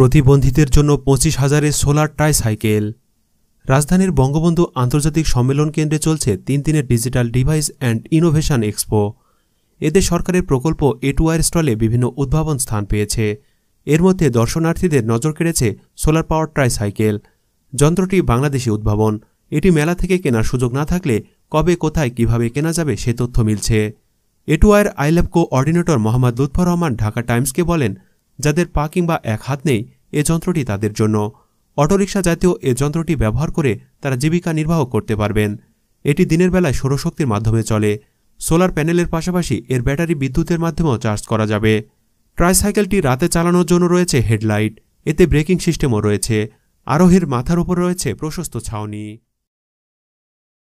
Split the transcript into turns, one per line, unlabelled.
প্রতিবন্ধীদের জন্য পঁচিশ হাজারের সোলার টাই সাইকেল রাজধানীর বঙ্গবন্ধু আন্তর্জাতিক সম্মেলন কেন্দ্রে চলছে তিন দিনের digital device and innovation expo এদের সরকারের প্রকল্প এটুআইয়ের স্টলে বিভিন্ন উদ্ভাবন স্থান পেয়েছে এর মধ্যে দর্শনার্থীদের নজর কেড়েছে সোলার পাওয়ার ট্রাই সাইকেল যন্ত্রটি বাংলাদেশি উদ্ভাবন এটি মেলা থেকে কেনার সুযোগ না থাকলে কবে কোথায় কিভাবে কেনা যাবে সে তথ্য মিলছে এটুয়ার আইলাভ কো অর্ডিনেটর মোহাম্মদ লুৎফর রহমান ঢাকা টাইমসকে বলেন যাদের পা কিংবা এক হাত নেই এ যন্ত্রটি তাদের জন্য অটোরিকশা জাতীয় এ যন্ত্রটি ব্যবহার করে তারা জীবিকা নির্বাহ করতে পারবেন এটি দিনের বেলায় সৌরশক্তির মাধ্যমে চলে সোলার প্যানেলের পাশাপাশি এর ব্যাটারি বিদ্যুতের মাধ্যমেও চার্জ করা যাবে ট্রাইসাইকেলটি রাতে চালানোর জন্য রয়েছে হেডলাইট এতে ব্রেকিং সিস্টেমও রয়েছে আরোহীর মাথার উপর রয়েছে প্রশস্ত ছাউনি